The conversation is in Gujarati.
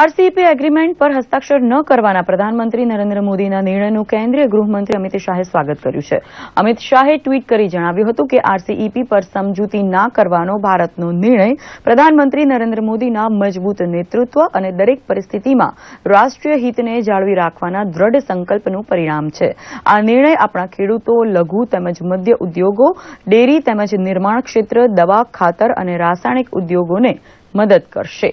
આરસીઈપી એગ્રીમેન્ટ પર હસ્તાક્ષર ન કરવાના પ્રધાનમંત્રી નરેન્દ્ર મોદીના નિર્ણયનું કેન્દ્રીય ગૃહમંત્રી અમિત શાહે સ્વાગત કર્યું છે અમિત શાહે ટ્વીટ કરી જણાવ્યું હતું કે આરસીઈપી પર સમજૂતી ના કરવાનો ભારતનો નિર્ણય પ્રધાનમંત્રી નરેન્દ્ર મોદીના મજબૂત નેતૃત્વ અને દરેક પરિસ્થિતિમાં રાષ્ટ્રીય હિતને જાળવી રાખવાના દ્રઢ સંકલ્પનું પરિણામ છે આ નિર્ણય આપણા ખેડૂતો લઘુ તેમજ મધ્ય ઉદ્યોગો ડેરી તેમજ નિર્માણ ક્ષેત્ર દવા ખાતર અને રાસાયણિક ઉદ્યોગોને મદદ કરશે